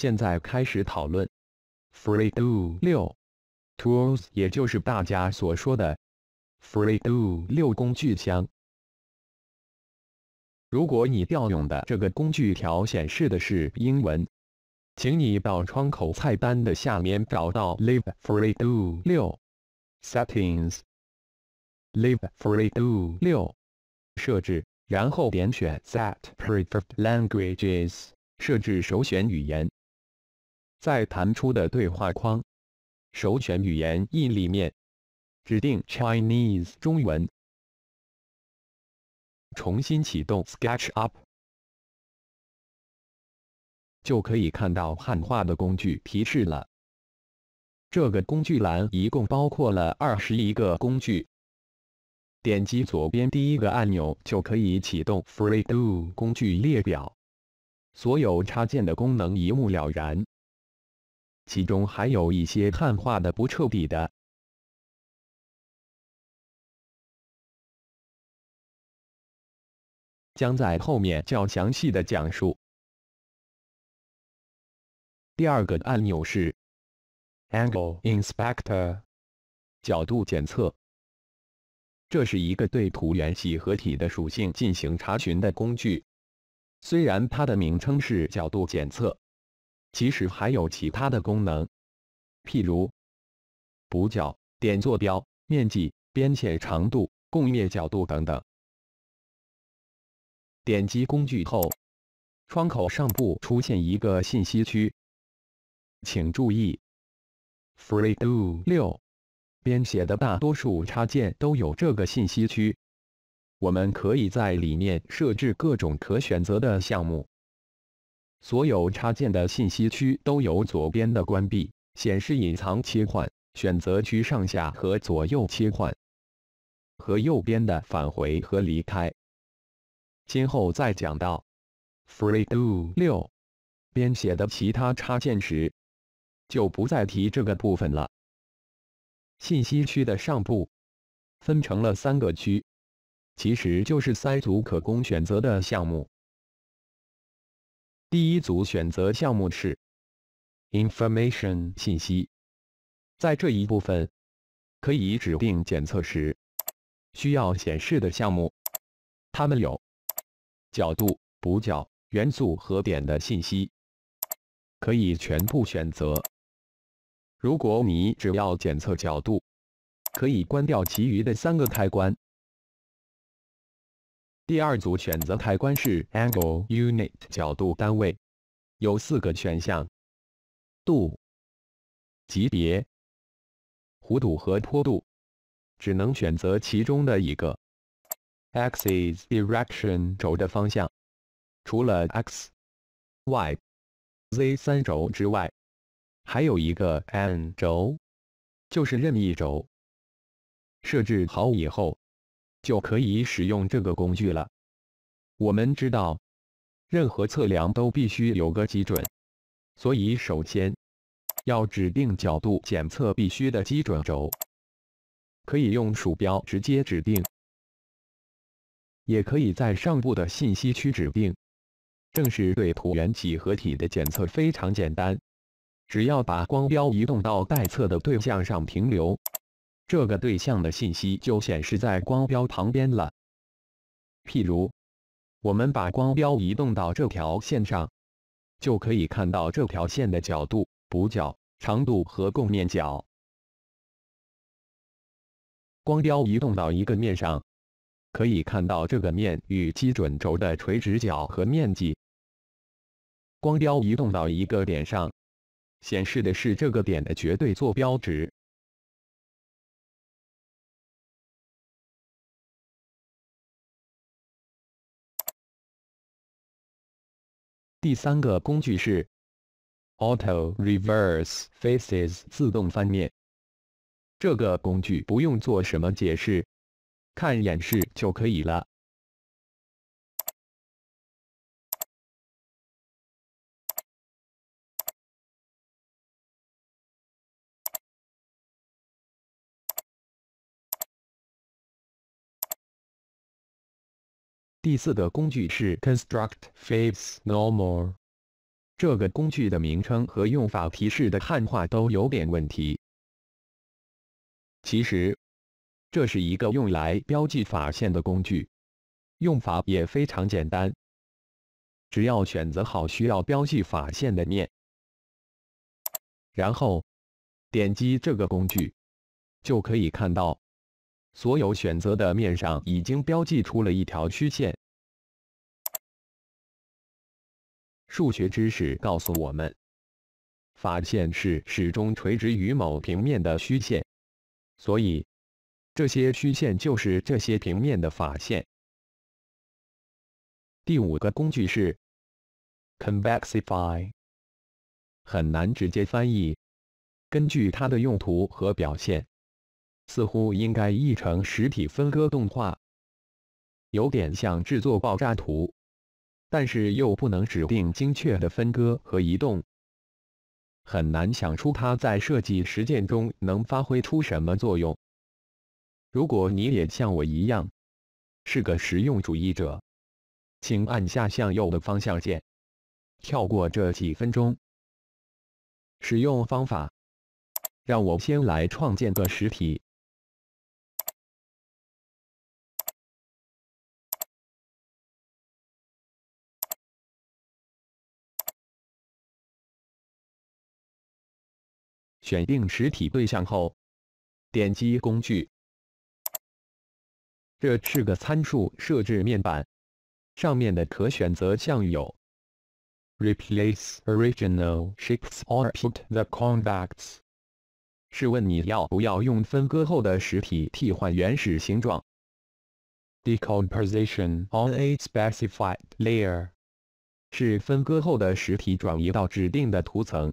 现在开始讨论 f r e e d o 六 Tools，也就是大家所说的 f r e e d o 六工具箱。如果你调用的这个工具条显示的是英文，请你到窗口菜单的下面找到 Live f r e e d o 六 Settings，Live FreeDoo 六设置，然后点选 Set Preferred Languages 设置首选语言。在弹出的对话框“首选语言”一里面，指定 Chinese 中文，重新启动 SketchUp，就可以看到汉化的工具提示了。这个工具栏一共包括了二十一个工具，点击左边第一个按钮就可以启动 FreeDo 工具列表，所有插件的功能一目了然。其中还有一些汉化的不彻底的，将在后面较详细的讲述。第二个按钮是 Angle Inspector（ 角度检测），这是一个对图圆几何体的属性进行查询的工具。虽然它的名称是角度检测。其实还有其他的功能，譬如补角、点坐标、面积、边线长度、共面角度等等。点击工具后，窗口上部出现一个信息区，请注意 f r e e d o 六编写的大多数插件都有这个信息区，我们可以在里面设置各种可选择的项目。所有插件的信息区都有左边的关闭、显示、隐藏切换选择区上下和左右切换，和右边的返回和离开。今后再讲到 f r e e d o 六编写的其他插件时，就不再提这个部分了。信息区的上部分成了三个区，其实就是塞组可供选择的项目。第一组选择项目是 information 信息，在这一部分可以指定检测时需要显示的项目，它们有角度、补角、元素和点的信息，可以全部选择。如果你只要检测角度，可以关掉其余的三个开关。第二组选择开关是 Angle Unit 角度单位，有四个选项：度、级别、弧度和坡度，只能选择其中的一个。Axis Direction 轴的方向，除了 X、Y、Z 三轴之外，还有一个 N 轴，就是任意轴。设置好以后。就可以使用这个工具了。我们知道，任何测量都必须有个基准，所以首先要指定角度检测必须的基准轴。可以用鼠标直接指定，也可以在上部的信息区指定。正是对椭圆几何体的检测非常简单，只要把光标移动到待测的对象上停留。这个对象的信息就显示在光标旁边了。譬如，我们把光标移动到这条线上，就可以看到这条线的角度、补角、长度和共面角。光标移动到一个面上，可以看到这个面与基准轴的垂直角和面积。光标移动到一个点上，显示的是这个点的绝对坐标值。第三个工具是 Auto Reverse Faces 自动翻面。这个工具不用做什么解释，看演示就可以了。第四个工具是 Construct Faces No More。这个工具的名称和用法提示的汉化都有点问题。其实这是一个用来标记法线的工具，用法也非常简单。只要选择好需要标记法线的面，然后点击这个工具，就可以看到。所有选择的面上已经标记出了一条虚线。数学知识告诉我们，法线是始终垂直于某平面的虚线，所以这些虚线就是这些平面的法线。第五个工具是 convexify，很难直接翻译，根据它的用途和表现。似乎应该译成“实体分割动画”，有点像制作爆炸图，但是又不能指定精确的分割和移动，很难想出它在设计实践中能发挥出什么作用。如果你也像我一样是个实用主义者，请按下向右的方向键，跳过这几分钟。使用方法，让我先来创建个实体。选定实体对象后，点击工具，这是个参数设置面板。上面的可选择项有：Replace original shapes or put the contacts，是问你要不要用分割后的实体替换原始形状；Decomposition on a specified layer，是分割后的实体转移到指定的图层。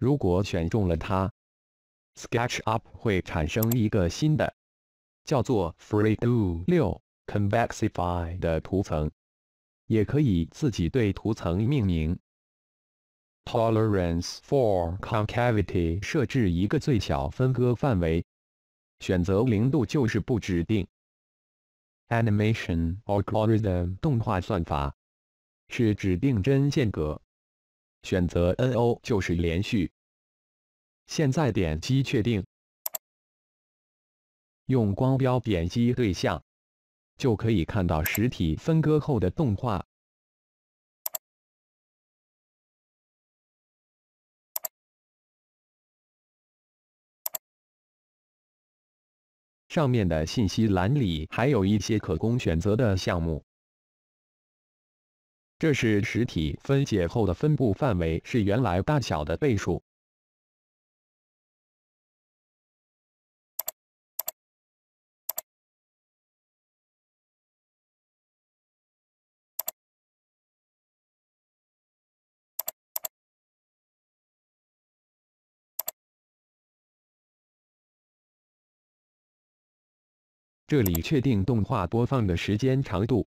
如果选中了它，SketchUp 会产生一个新的叫做 “Free Do 六 Convexify” 的图层，也可以自己对图层命名。Tolerance for concavity 设置一个最小分割范围，选择零度就是不指定。Animation algorithm 动画算法是指定帧间隔。选择 “NO” 就是连续。现在点击确定，用光标点击对象，就可以看到实体分割后的动画。上面的信息栏里还有一些可供选择的项目。这是实体分解后的分布范围是原来大小的倍数。这里确定动画播放的时间长度。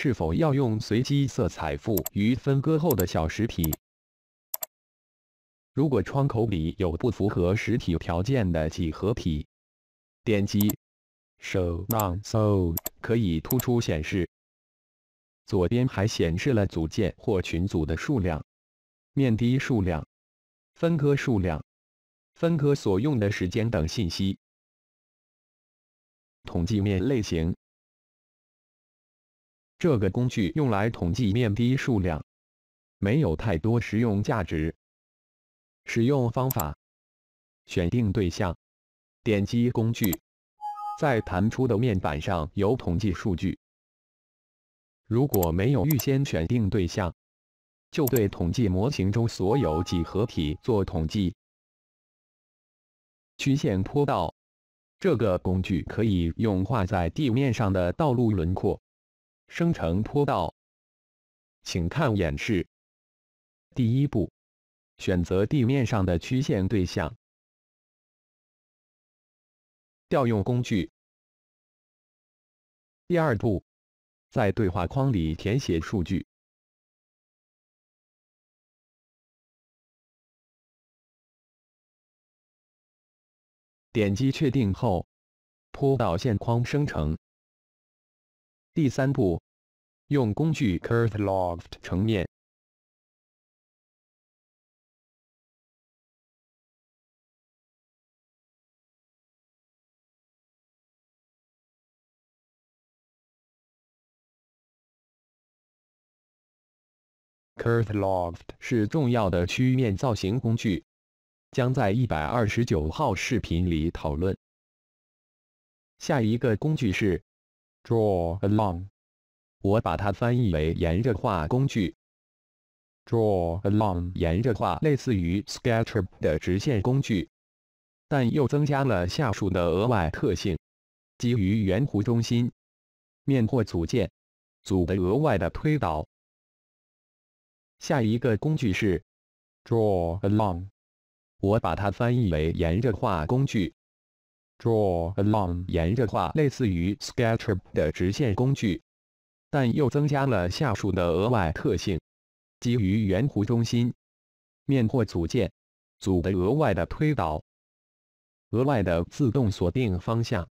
是否要用随机色彩赋予分割后的小实体？如果窗口里有不符合实体条件的几何体，点击 Show Non-Sol 可以突出显示。左边还显示了组件或群组的数量、面的数量、分割数量、分割所用的时间等信息。统计面类型。这个工具用来统计面的数量，没有太多实用价值。使用方法：选定对象，点击工具，在弹出的面板上有统计数据。如果没有预先选定对象，就对统计模型中所有几何体做统计。曲线坡道，这个工具可以用画在地面上的道路轮廓。生成坡道，请看演示。第一步，选择地面上的曲线对象，调用工具。第二步，在对话框里填写数据，点击确定后，坡道线框生成。第三步，用工具 Curve Loft 成面。Curve Loft 是重要的曲面造型工具，将在一百二十九号视频里讨论。下一个工具是。Draw Along，我把它翻译为沿着画工具。Draw Along，沿着画类似于 Sketch 的直线工具，但又增加了下属的额外特性：基于圆弧中心、面或组件组的额外的推导。下一个工具是 Draw Along，我把它翻译为沿着画工具。Draw Along 沿着画，类似于 SketchUp 的直线工具，但又增加了下述的额外特性：基于圆弧中心、面或组件组的额外的推导、额外的自动锁定方向、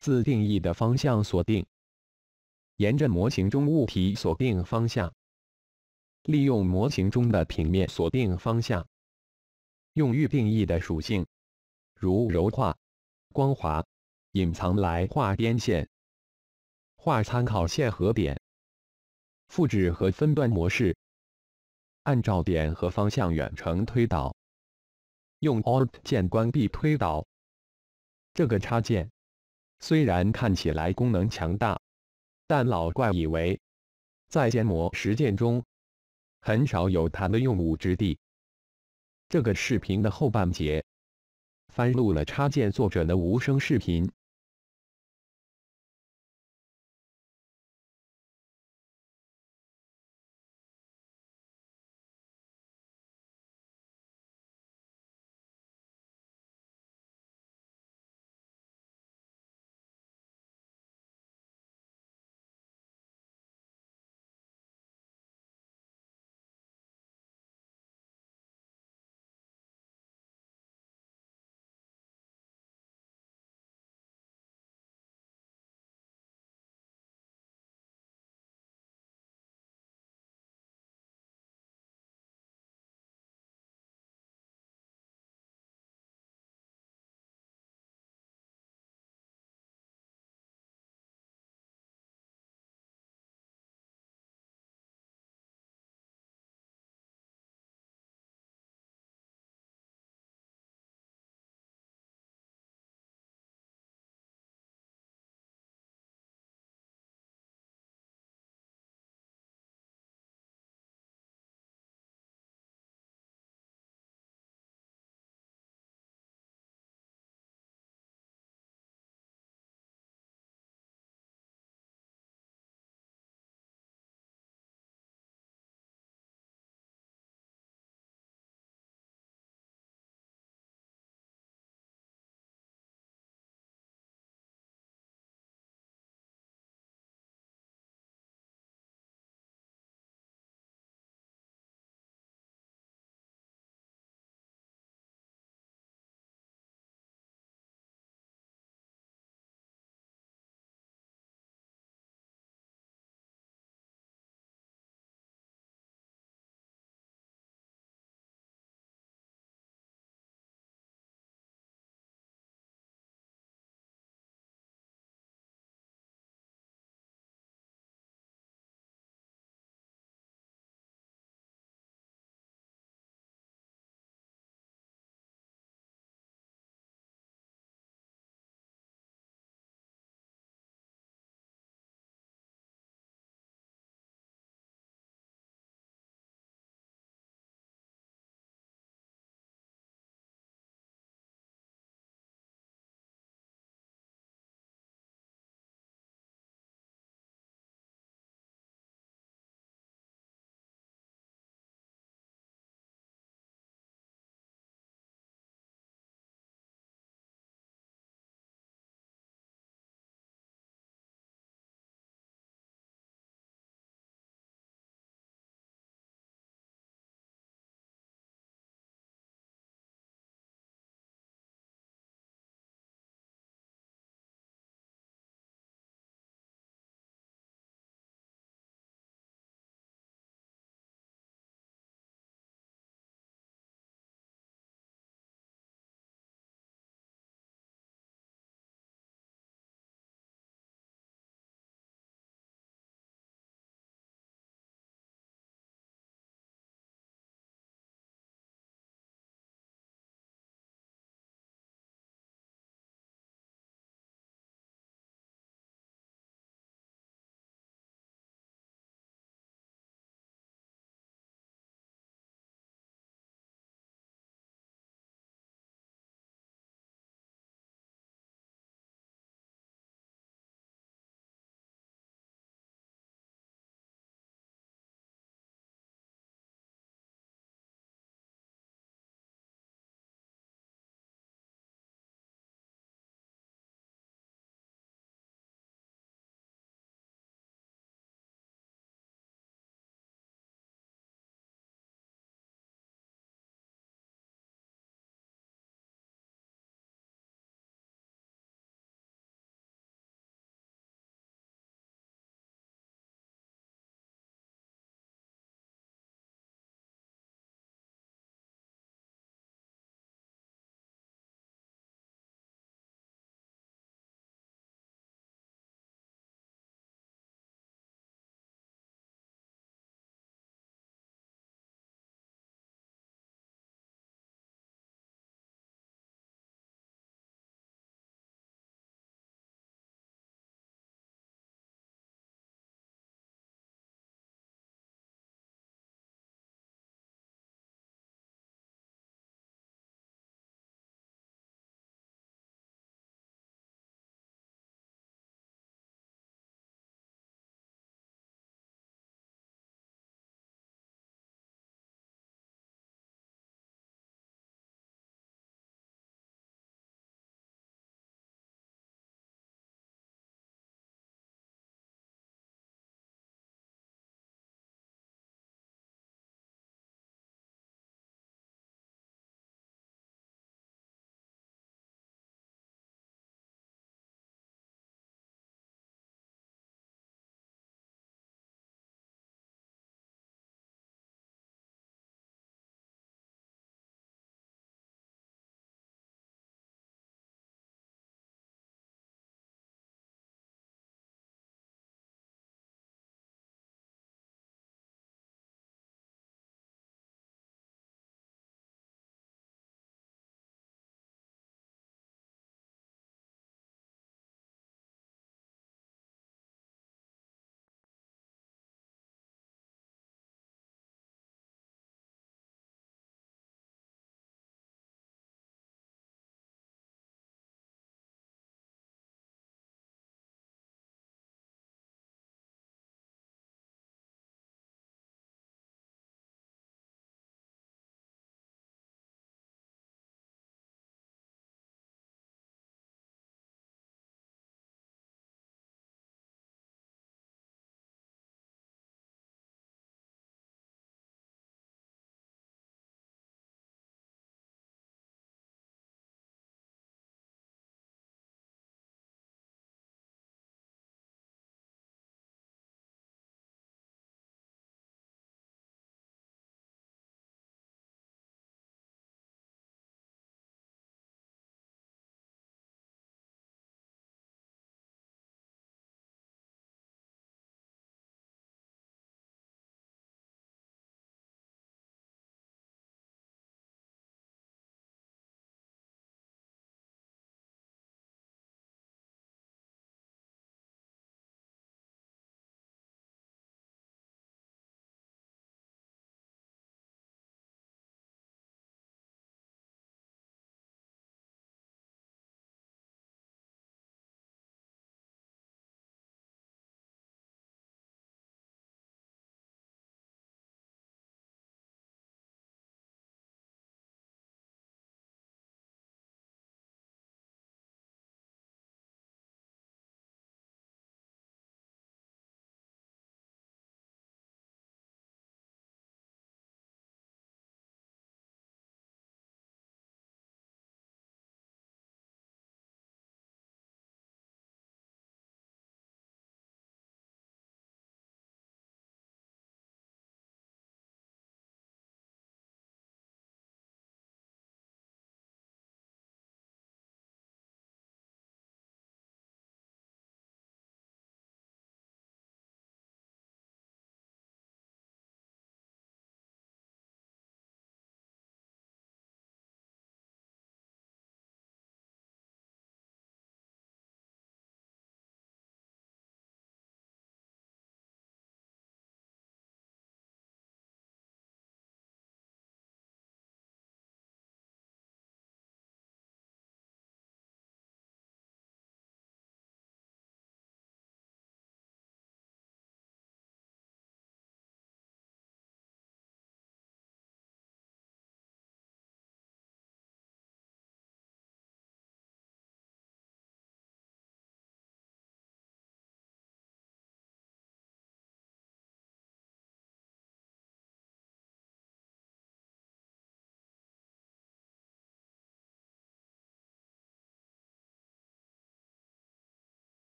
自定义的方向锁定、沿着模型中物体锁定方向、利用模型中的平面锁定方向、用预定义的属性，如柔化。光滑，隐藏来画边线，画参考线和点，复制和分段模式，按照点和方向远程推导，用 Alt 键关闭推导。这个插件虽然看起来功能强大，但老怪以为在建模实践中很少有它的用武之地。这个视频的后半截。翻录了插件作者的无声视频。